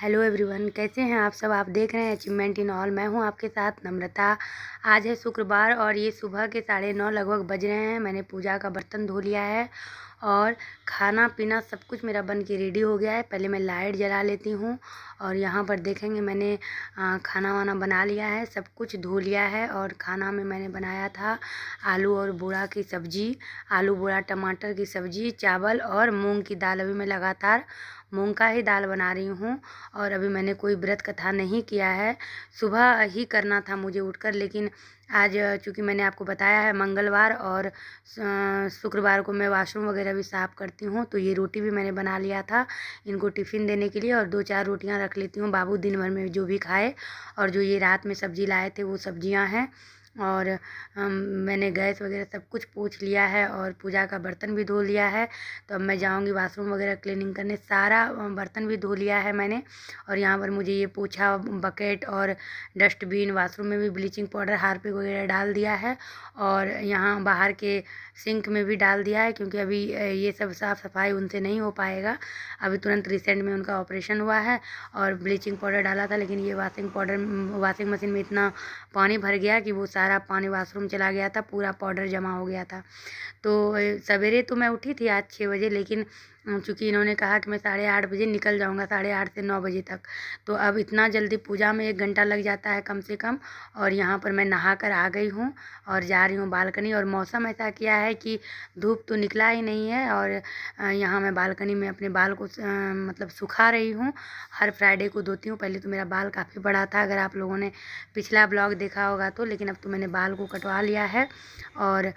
Hello everyone कैसे हैं आप सब आप देख रहे हैं अचीवमेंट इन ऑल मैं हूं आपके साथ नम्रता आज है शुक्रवार और ये सुबह के साढ़े नौ लगभग बज रहे हैं मैंने पूजा का बर्तन धो लिया है और खाना पीना सब कुछ मेरा बन के रेडी हो गया है पहले मैं लाइट जला लेती हूँ और यहाँ पर देखेंगे मैंने खाना वाना बना लिया है सब कुछ धो लिया है और खाना में मैंने बनाया था आलू और बूढ़ा की सब्ज़ी आलू बूढ़ा टमाटर की सब्ज़ी चावल और मूँग की दाल अभी मैं लगातार मूंग का ही दाल बना रही हूँ और अभी मैंने कोई व्रत कथा नहीं किया है सुबह ही करना था मुझे उठकर लेकिन आज चूँकि मैंने आपको बताया है मंगलवार और शुक्रवार को मैं वाशरूम वगैरह भी साफ़ करती हूँ तो ये रोटी भी मैंने बना लिया था इनको टिफ़िन देने के लिए और दो चार रोटियाँ रख लेती हूँ बाबू दिन भर में जो भी खाए और जो ये रात में सब्ज़ी लाए थे वो सब्ज़ियाँ हैं और मैंने गैस वगैरह सब कुछ पूछ लिया है और पूजा का बर्तन भी धो लिया है तो अब मैं जाऊँगी वाशरूम वगैरह क्लीनिंग करने सारा बर्तन भी धो लिया है मैंने और यहाँ पर मुझे ये पूछा बकेट और डस्टबिन वाशरूम में भी ब्लीचिंग पाउडर हारपिक वगैरह डाल दिया है और यहाँ बाहर के सिंक में भी डाल दिया है क्योंकि अभी ये सब साफ़ सफाई उनसे नहीं हो पाएगा अभी तुरंत रिसेंट में उनका ऑपरेशन हुआ है और ब्लीचिंग पाउडर डाला था लेकिन ये वाशिंग पाउडर वाशिंग मशीन में इतना पानी भर गया कि वो सारा सारा पानी वाशरूम चला गया था पूरा पाउडर जमा हो गया था तो सवेरे तो मैं उठी थी आज छः बजे लेकिन चूँकि इन्होंने कहा कि मैं साढ़े आठ बजे निकल जाऊँगा साढ़े आठ से नौ बजे तक तो अब इतना जल्दी पूजा में एक घंटा लग जाता है कम से कम और यहाँ पर मैं नहा कर आ गई हूँ और जा रही हूँ बालकनी और मौसम ऐसा किया है कि धूप तो निकला ही नहीं है और यहाँ मैं बालकनी में अपने बाल को मतलब सुखा रही हूँ हर फ्राइडे को धोती हूँ पहले तो मेरा बाल काफ़ी बड़ा था अगर आप लोगों ने पिछला ब्लॉग देखा होगा तो लेकिन अब तो मैंने बाल को कटवा लिया है और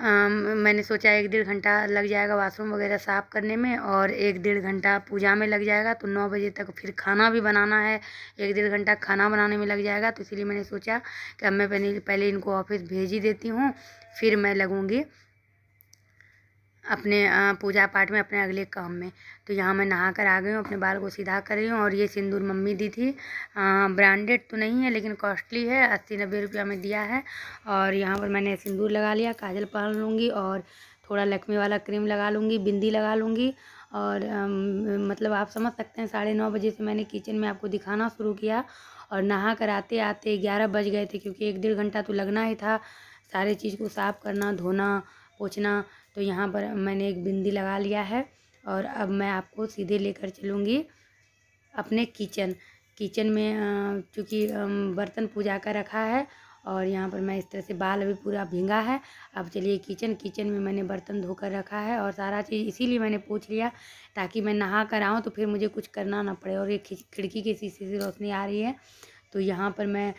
मैंने सोचा एक डेढ़ घंटा लग जाएगा वाशरूम वगैरह साफ़ करने में और एक डेढ़ घंटा पूजा में लग जाएगा तो नौ बजे तक फिर खाना भी बनाना है एक डेढ़ घंटा खाना बनाने में लग जाएगा तो इसीलिए मैंने सोचा कि अब मैं पहले पहले इनको ऑफिस भेज ही देती हूँ फिर मैं लगूँगी अपने पूजा पाठ में अपने अगले काम में तो यहाँ मैं नहा कर आ गई हूँ अपने बाल को सीधा कर रही हूँ और ये सिंदूर मम्मी दी थी ब्रांडेड तो नहीं है लेकिन कॉस्टली है अस्सी नब्बे रुपया में दिया है और यहाँ पर मैंने सिंदूर लगा लिया काजल पहन लूँगी और थोड़ा लक्ष्मी वाला क्रीम लगा लूँगी बिंदी लगा लूँगी और अम, मतलब आप समझ सकते हैं साढ़े नौ बजे से मैंने किचन में आपको दिखाना शुरू किया और नहा कर आते आते ग्यारह बज गए थे क्योंकि एक डेढ़ घंटा तो लगना ही था सारे चीज़ को साफ़ करना धोना पोछना तो यहाँ पर मैंने एक बिंदी लगा लिया है और अब मैं आपको सीधे लेकर चलूँगी अपने किचन किचन में चूँकि बर्तन पूजा का रखा है और यहाँ पर मैं इस तरह से बाल अभी पूरा भींगा है अब चलिए किचन किचन में मैंने बर्तन धोकर रखा है और सारा चीज़ इसीलिए मैंने पूछ लिया ताकि मैं नहा कर आऊँ तो फिर मुझे कुछ करना ना पड़े और ये खिड़की के शीशे से रोशनी आ रही है तो यहाँ पर मैं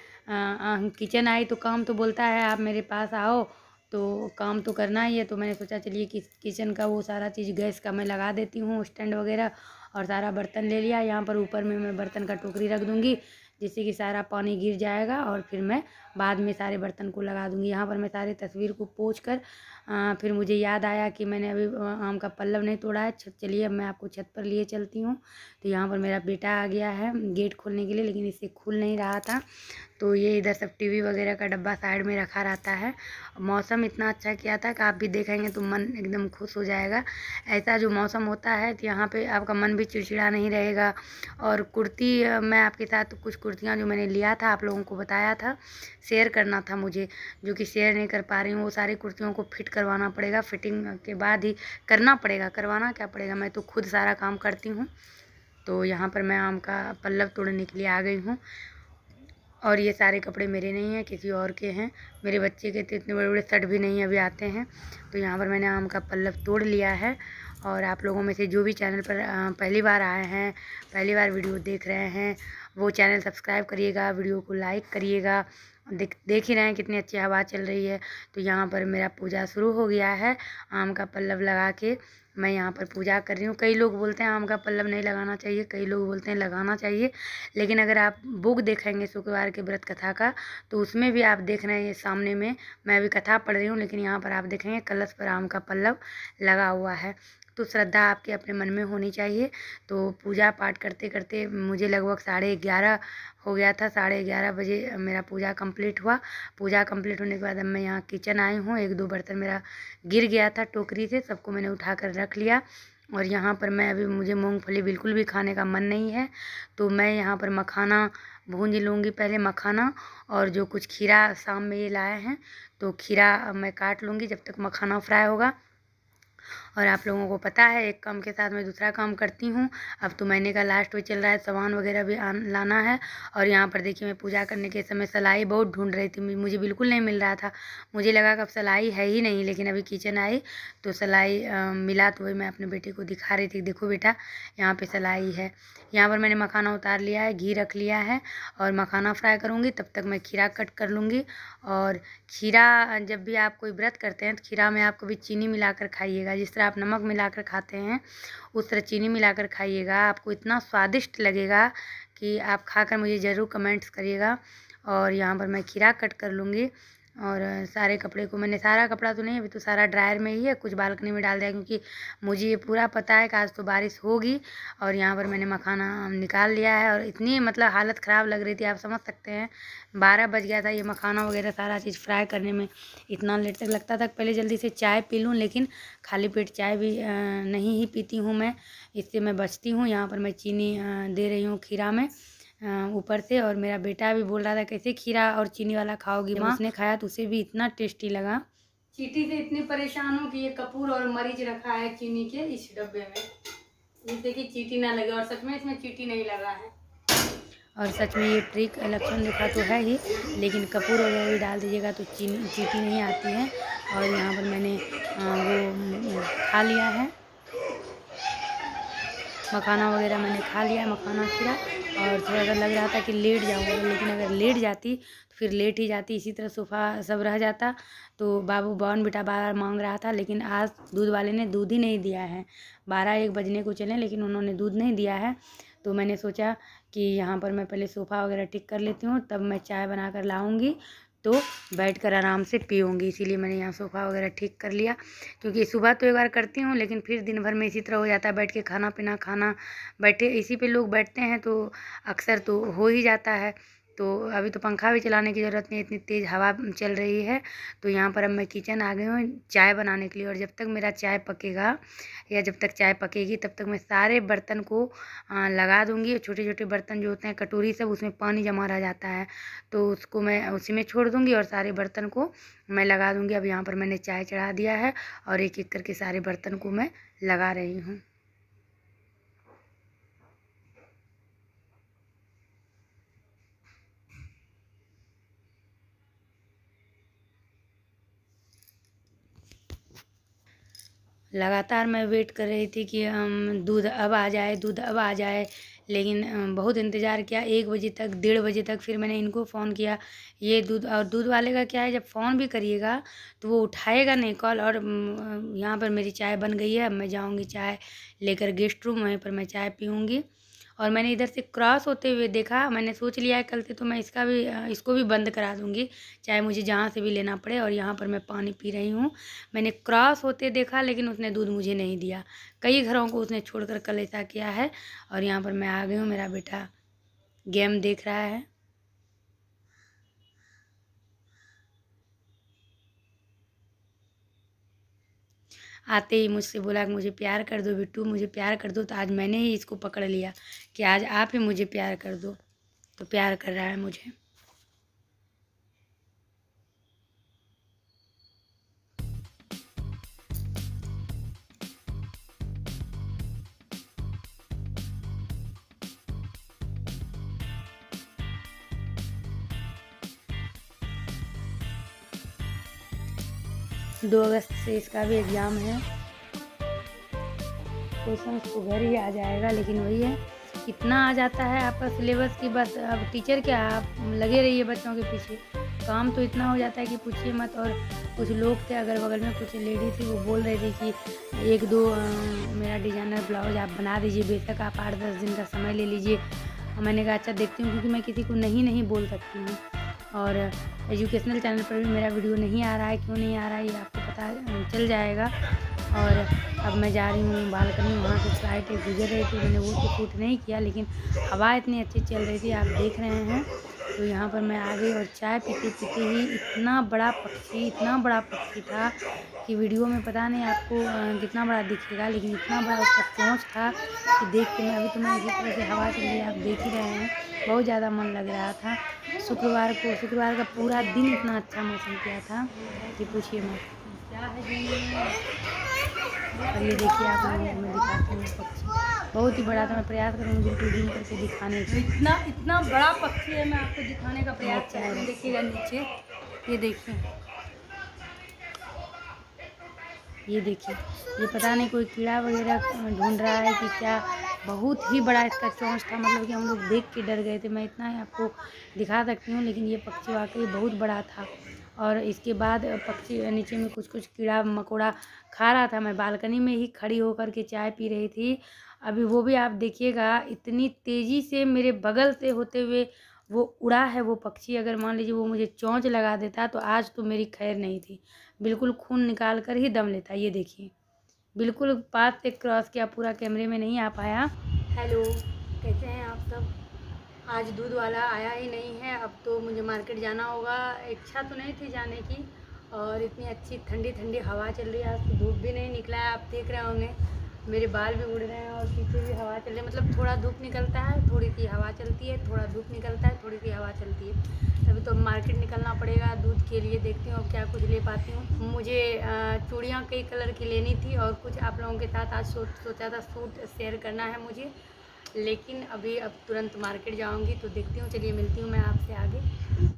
किचन आई तो काम तो बोलता है आप मेरे पास आओ तो काम तो करना ही है तो मैंने सोचा चलिए कि, किचन का वो सारा चीज़ गैस का मैं लगा देती हूँ स्टैंड वगैरह और सारा बर्तन ले लिया यहाँ पर ऊपर में मैं बर्तन का टोकरी रख दूँगी जिससे कि सारा पानी गिर जाएगा और फिर मैं बाद में सारे बर्तन को लगा दूँगी यहाँ पर मैं सारे तस्वीर को पोछ कर फिर मुझे याद आया कि मैंने अभी आम का पल्लव नहीं तोड़ा है छत चलिए अब मैं आपको छत पर लिए चलती हूँ तो यहाँ पर मेरा बेटा आ गया है गेट खोलने के लिए लेकिन इसे खुल नहीं रहा था तो ये इधर सब टीवी वगैरह का डब्बा साइड में रखा रहता है मौसम इतना अच्छा किया था कि आप भी देखेंगे तो मन एकदम खुश हो जाएगा ऐसा जो मौसम होता है तो यहाँ पर आपका मन भी चिड़चिड़ा नहीं रहेगा और कुर्ती मैं आपके साथ कुछ कुर्तियाँ जो मैंने लिया था आप लोगों को बताया था शेयर करना था मुझे जो कि शेयर नहीं कर पा रही हूँ वो सारी कुर्तियों को फिट करवाना पड़ेगा फिटिंग के बाद ही करना पड़ेगा करवाना क्या पड़ेगा मैं तो खुद सारा काम करती हूँ तो यहाँ पर मैं आम का पल्लव तोड़ने के लिए आ गई हूँ और ये सारे कपड़े मेरे नहीं हैं किसी और के हैं मेरे बच्चे के तो इतने बड़े बड़े शर्ट भी नहीं अभी आते हैं तो यहाँ पर मैंने आम का पल्लव तोड़ लिया है और आप लोगों में से जो भी चैनल पर पहली बार आए हैं पहली बार वीडियो देख रहे हैं वो चैनल सब्सक्राइब करिएगा वीडियो को लाइक करिएगा देख देख ही रहे हैं कितनी अच्छी हवा चल रही है तो यहाँ पर मेरा पूजा शुरू हो गया है आम का पल्लव लगा के मैं यहाँ पर पूजा कर रही हूँ कई लोग बोलते हैं आम का पल्लव नहीं लगाना चाहिए कई लोग बोलते हैं लगाना चाहिए लेकिन अगर आप बुक देखेंगे शुक्रवार के व्रत कथा का तो उसमें भी आप देख रहे हैं ये सामने में मैं अभी कथा पढ़ रही हूँ लेकिन यहाँ पर आप देखेंगे कलश पर आम का पल्लव लगा हुआ है तो श्रद्धा आपके अपने मन में होनी चाहिए तो पूजा पाठ करते करते मुझे लगभग साढ़े ग्यारह हो गया था साढ़े ग्यारह बजे मेरा पूजा कंप्लीट हुआ पूजा कंप्लीट होने के बाद अब मैं यहाँ किचन आई हूँ एक दो बर्तन मेरा गिर गया था टोकरी से सबको मैंने उठा कर रख लिया और यहाँ पर मैं अभी मुझे मूँगफली बिल्कुल भी खाने का मन नहीं है तो मैं यहाँ पर मखाना भूंज लूँगी पहले मखाना और जो कुछ खीरा शाम में ये लाए हैं तो खीरा मैं काट लूँगी जब तक मखाना फ्राई होगा और आप लोगों को पता है एक काम के साथ मैं दूसरा काम करती हूँ अब तो महीने का लास्ट में चल रहा है सामान वगैरह भी आन, लाना है और यहाँ पर देखिए मैं पूजा करने के समय सलाई बहुत ढूंढ रही थी मुझे बिल्कुल नहीं मिल रहा था मुझे लगा कि अब सलाई है ही नहीं लेकिन अभी किचन आई तो सलाई मिला तो वही मैं अपने बेटे को दिखा रही थी देखो बेटा यहाँ पर सलाई है यहाँ पर मैंने मखाना उतार लिया है घी रख लिया है और मखाना फ्राई करूँगी तब तक मैं खीरा कट कर लूँगी और खीरा जब भी आप कोई व्रत करते हैं तो खीरा में आप कभी चीनी मिलाकर खाइएगा जिस तरह आप नमक मिलाकर खाते हैं उस तरह चीनी मिलाकर खाइएगा आपको इतना स्वादिष्ट लगेगा कि आप खाकर मुझे ज़रूर कमेंट्स करिएगा और यहाँ पर मैं खीरा कट कर लूँगी और सारे कपड़े को मैंने सारा कपड़ा तो नहीं अभी तो सारा ड्रायर में ही है कुछ बालकनी में डाल दिया क्योंकि मुझे ये पूरा पता है कि आज तो बारिश होगी और यहाँ पर मैंने मखाना निकाल लिया है और इतनी मतलब हालत ख़राब लग रही थी आप समझ सकते हैं बारह बज गया था ये मखाना वगैरह सारा चीज़ फ्राई करने में इतना लेट तक लगता था पहले जल्दी से चाय पी लूँ लेकिन खाली पेट चाय भी नहीं ही पीती हूँ मैं इससे मैं बचती हूँ यहाँ पर मैं चीनी दे रही हूँ खीरा में हाँ, ऊपर से और मेरा बेटा भी बोल रहा था कैसे खीरा और चीनी वाला खाओगी माँ उसने खाया तो उसे भी इतना टेस्टी लगा चीटी से इतने परेशान हो कि ये कपूर और मरीज रखा है चीनी के इस डब्बे में जिससे कि चीटी ना लगे और सच में इसमें चीटी नहीं लगा है और सच में ये ट्रिक लक्षण लिखा तो है ही लेकिन कपूर वगैरह भी डाल दीजिएगा तो चीनी चीटी नहीं आती है और यहाँ पर मैंने हाँ, वो खा लिया है मखाना वगैरह मैंने खा लिया मखाना खिला और थोड़ा सा लग रहा था कि लेट जाऊँगा लेकिन अगर लेट जाती तो फिर लेट ही जाती इसी तरह सोफ़ा सब रह जाता तो बाबू बॉन बेटा बार मांग रहा था लेकिन आज दूध वाले ने दूध ही नहीं दिया है बारह एक बजने को चले लेकिन उन्होंने दूध नहीं दिया है तो मैंने सोचा कि यहाँ पर मैं पहले सोफ़ा वगैरह ठीक कर लेती हूँ तब मैं चाय बना कर लाऊँगी तो बैठ कर आराम से पीऊँगी इसीलिए मैंने यहाँ सोफ़ा वगैरह ठीक कर लिया क्योंकि सुबह तो एक बार करती हूँ लेकिन फिर दिन भर में इसी तरह हो जाता है बैठ के खाना पीना खाना बैठे इसी पे लोग बैठते हैं तो अक्सर तो हो ही जाता है तो अभी तो पंखा भी चलाने की ज़रूरत नहीं इतनी तेज़ हवा चल रही है तो यहाँ पर अब मैं किचन आ गई हूँ चाय बनाने के लिए और जब तक मेरा चाय पकेगा या जब तक चाय पकेगी तब तक मैं सारे बर्तन को लगा दूँगी और छोटे छोटे बर्तन जो होते हैं कटोरी सब उसमें पानी जमा रह जाता है तो उसको मैं उसी में छोड़ दूँगी और सारे बर्तन को मैं लगा दूँगी अब यहाँ पर मैंने चाय चढ़ा दिया है और एक एक करके सारे बर्तन को मैं लगा रही हूँ लगातार मैं वेट कर रही थी कि हम दूध अब आ जाए दूध अब आ जाए लेकिन बहुत इंतज़ार किया एक बजे तक डेढ़ बजे तक फिर मैंने इनको फ़ोन किया ये दूध और दूध वाले का क्या है जब फ़ोन भी करिएगा तो वो उठाएगा नहीं कॉल और यहाँ पर मेरी चाय बन गई है अब मैं जाऊँगी चाय लेकर गेस्ट रूम वहीं पर मैं चाय पीऊँगी और मैंने इधर से क्रॉस होते हुए देखा मैंने सोच लिया है कल से तो मैं इसका भी इसको भी बंद करा दूँगी चाहे मुझे जहाँ से भी लेना पड़े और यहाँ पर मैं पानी पी रही हूँ मैंने क्रॉस होते देखा लेकिन उसने दूध मुझे नहीं दिया कई घरों को उसने कर कल ऐसा किया है और यहाँ पर मैं आ गई हूँ मेरा बेटा गेम देख रहा है आते ही मुझसे बोला कि मुझे प्यार कर दो बिट्टू मुझे प्यार कर दो तो आज मैंने ही इसको पकड़ लिया कि आज आप ही मुझे प्यार कर दो तो प्यार कर रहा है मुझे दो अगस्त से इसका भी एग्ज़ाम है क्वेश्चन तो घर ही आ जाएगा लेकिन वही है इतना आ जाता है आपका सिलेबस की बस अब टीचर क्या आप लगे रहिए बच्चों के पीछे काम तो इतना हो जाता है कि पूछिए मत और कुछ लोग थे अगल बगल में कुछ लेडी थी वो बोल रहे थे कि एक दो आ, मेरा डिजाइनर ब्लाउज आप बना दीजिए बेशक आप आठ दस दिन का समय ले लीजिए मैंने कहा अच्छा देखती हूँ क्योंकि मैं किसी को नहीं नहीं बोल सकती हूँ और एजुकेशनल चैनल पर भी मेरा वीडियो नहीं आ रहा है क्यों नहीं आ रहा है ये आपको पता चल जाएगा और अब मैं जा रही हूँ बालकनी वहाँ से फ्लाइट गुजर रही थी मैंने वो तो शूट नहीं किया लेकिन हवा इतनी अच्छी चल रही थी आप देख रहे हैं तो यहाँ पर मैं आ गई और चाय पीते पीते ही इतना बड़ा पक्षी इतना बड़ा पक्षी था कि वीडियो में पता नहीं आपको कितना बड़ा दिखेगा लेकिन इतना बड़ा उसका पहुँच था कि देख के मैं अभी तो मैं इसी तरह से हवा चल रही आप देख ही रहे हैं बहुत ज़्यादा मन लग रहा था शुक्रवार को शुक्रवार का पूरा दिन इतना अच्छा मौसम किया था कि पूछिए मत और ये देखिए आप लोगों को मैं दिखाती हूँ पक्षी बहुत ही बड़ा था मैं प्रयास करूँगी बिल्कुल दिन करके दिखाने का इतना इतना बड़ा पक्षी है मैं आपको दिखाने का प्रयास कर रहा हूँ देखिएगा नीचे ये देखिए ये देखिए ये पता नहीं कोई कीड़ा वगैरह ढूंढ रहा है कि क्या बहुत ही बड़ा इसका चोंच था मतलब कि हम लोग देख के डर गए थे मैं इतना ही आपको दिखा सकती हूँ लेकिन ये पक्षी वाकई बहुत बड़ा था और इसके बाद पक्षी नीचे में कुछ कुछ कीड़ा मकोड़ा खा रहा था मैं बालकनी में ही खड़ी होकर के चाय पी रही थी अभी वो भी आप देखिएगा इतनी तेज़ी से मेरे बगल से होते हुए वो उड़ा है वो पक्षी अगर मान लीजिए वो मुझे चौंच लगा देता तो आज तो मेरी खैर नहीं थी बिल्कुल खून निकाल कर ही दम लेता ये देखिए बिल्कुल पास से क्रॉस किया पूरा कैमरे में नहीं आ पाया हेलो कैसे हैं आप सब आज दूध वाला आया ही नहीं है अब तो मुझे मार्केट जाना होगा इच्छा तो नहीं थी जाने की और इतनी अच्छी ठंडी ठंडी हवा चल रही है आज तो धूप भी नहीं निकला है आप देख रहे होंगे मेरे बाल भी उड़ रहे हैं और पीछे भी हवा चल रही है मतलब थोड़ा धूप निकलता है थोड़ी सी हवा चलती है थोड़ा धूप निकलता है थोड़ी सी हवा चलती है अभी तो मार्केट निकलना पड़ेगा दूध के लिए देखती हूँ अब क्या कुछ ले पाती हूँ मुझे चूड़ियाँ कई कलर की लेनी थी और कुछ आप लोगों के साथ आज सो, सोचा था सूट शेयर करना है मुझे लेकिन अभी अब तुरंत मार्केट जाऊँगी तो देखती हूँ चलिए मिलती हूँ मैं आपसे आगे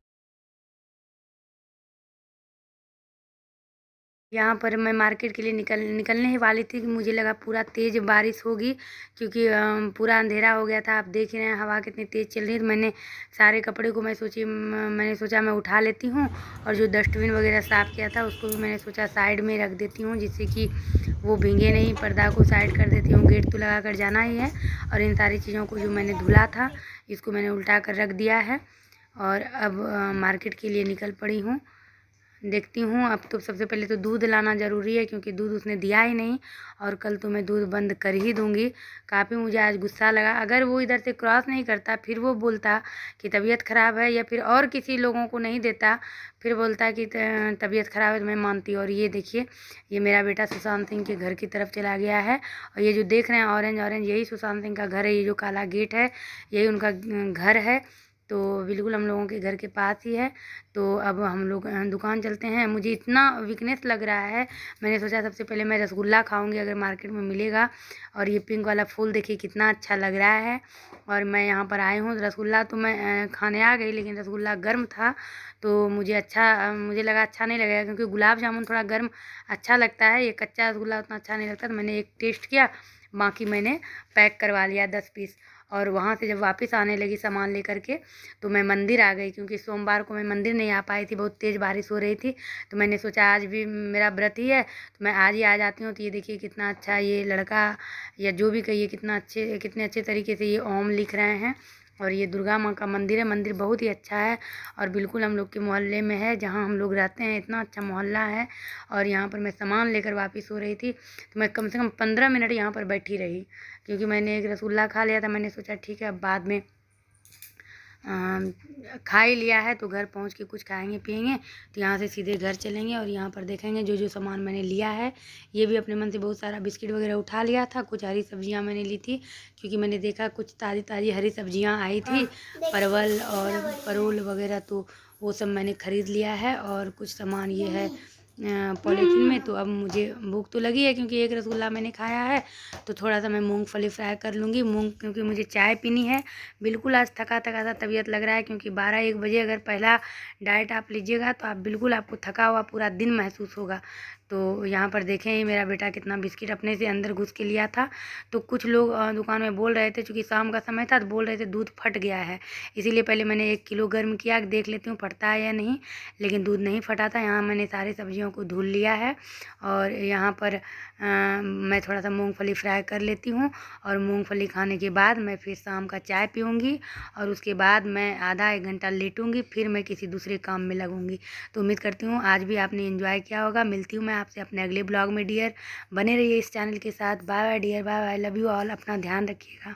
यहाँ पर मैं मार्केट के लिए निकल निकलने ही वाली थी मुझे लगा पूरा तेज़ बारिश होगी क्योंकि पूरा अंधेरा हो गया था आप देख रहे हैं हवा कितनी तेज़ चल रही है तो मैंने सारे कपड़े को मैं सोची मैंने सोचा मैं उठा लेती हूँ और जो डस्टबिन वगैरह साफ़ किया था उसको भी मैंने सोचा साइड में रख देती हूँ जिससे कि वो भींगे नहीं पर्दा को साइड कर देती हूँ गेट तो लगा कर जाना ही है और इन सारी चीज़ों को जो मैंने धुला था इसको मैंने उल्टा कर रख दिया है और अब मार्केट के लिए निकल पड़ी हूँ देखती हूँ अब तो सबसे पहले तो दूध लाना ज़रूरी है क्योंकि दूध उसने दिया ही नहीं और कल तो मैं दूध बंद कर ही दूँगी काफ़ी मुझे आज गुस्सा लगा अगर वो इधर से क्रॉस नहीं करता फिर वो बोलता कि तबीयत ख़राब है या फिर और किसी लोगों को नहीं देता फिर बोलता कि तबीयत ख़राब है तो मैं मानती और ये देखिए ये मेरा बेटा सुशांत सिंह के घर की तरफ चला गया है और ये जो देख रहे हैं ऑरेंज ऑरेंज यही सुशांत सिंह का घर है ये जो काला गेट है यही उनका घर है तो बिल्कुल हम लोगों के घर के पास ही है तो अब हम लोग दुकान चलते हैं मुझे इतना वीकनेस लग रहा है मैंने सोचा सबसे पहले मैं रसगुल्ला खाऊंगी अगर मार्केट में मिलेगा और ये पिंक वाला फूल देखिए कितना अच्छा लग रहा है और मैं यहाँ पर आई हूँ रसगुल्ला तो मैं खाने आ गई लेकिन रसगुल्ला गर्म था तो मुझे अच्छा मुझे लगा अच्छा नहीं लगेगा क्योंकि गुलाब जामुन थोड़ा गर्म अच्छा लगता है ये कच्चा रसगुल्ला उतना अच्छा नहीं लगता तो मैंने एक टेस्ट किया बाकी मैंने पैक करवा लिया दस पीस और वहाँ से जब वापस आने लगी सामान लेकर के तो मैं मंदिर आ गई क्योंकि सोमवार को मैं मंदिर नहीं आ पाई थी बहुत तेज़ बारिश हो रही थी तो मैंने सोचा आज भी मेरा व्रत ही है तो मैं आज ही आ जाती हूँ तो ये देखिए कितना अच्छा ये लड़का या जो भी कहिए कितना अच्छे कितने अच्छे तरीके से ये ओम लिख रहे हैं और ये दुर्गा माँ का मंदिर है मंदिर बहुत ही अच्छा है और बिल्कुल हम लोग के मोहल्ले में है जहाँ हम लोग रहते हैं इतना अच्छा मोहल्ला है और यहाँ पर मैं सामान लेकर वापस हो रही थी तो मैं कम से कम पंद्रह मिनट यहाँ पर बैठी रही क्योंकि मैंने एक रसगुल्ला खा लिया था मैंने सोचा ठीक है अब बाद में खा ही लिया है तो घर पहुंच के कुछ खाएंगे पिएंगे तो यहाँ से सीधे घर चलेंगे और यहाँ पर देखेंगे जो जो सामान मैंने लिया है ये भी अपने मन से बहुत सारा बिस्किट वगैरह उठा लिया था कुछ हरी सब्जियाँ मैंने ली थी क्योंकि मैंने देखा कुछ ताज़ी ताज़ी हरी सब्जियाँ आई थी हाँ। परवल और परोल वगैरह तो वो सब मैंने ख़रीद लिया है और कुछ सामान ये है पॉलीथीन में हम्म। तो अब मुझे भूख तो लगी है क्योंकि एक रसगुल्ला मैंने खाया है तो थोड़ा सा मैं मूंगफली फ्राई कर लूँगी मूंग क्योंकि मुझे चाय पीनी है बिल्कुल आज थका थका सा तबीयत लग रहा है क्योंकि बारह एक बजे अगर पहला डाइट आप लीजिएगा तो आप बिल्कुल आपको थका हुआ पूरा दिन महसूस होगा तो यहाँ पर देखें ही मेरा बेटा कितना बिस्किट अपने से अंदर घुस के लिया था तो कुछ लोग दुकान में बोल रहे थे चूँकि शाम का समय था तो बोल रहे थे दूध फट गया है इसीलिए पहले मैंने एक किलो गर्म किया देख लेती हूँ फटता है या नहीं लेकिन दूध नहीं फटा था यहाँ मैंने सारी सब्जियों को धुल लिया है और यहाँ पर आ, मैं थोड़ा सा मूँगफली फ्राई कर लेती हूँ और मूँगफली खाने के बाद मैं फिर शाम का चाय पीऊँगी और उसके बाद मैं आधा एक घंटा लेटूँगी फिर मैं किसी दूसरे काम में लगूँगी तो उम्मीद करती हूँ आज भी आपने इन्जॉय किया होगा मिलती हूँ मैं आपसे अपने अगले ब्लॉग में डियर बने रहिए इस चैनल के साथ bye bye dear bye bye love you all अपना ध्यान रखिएगा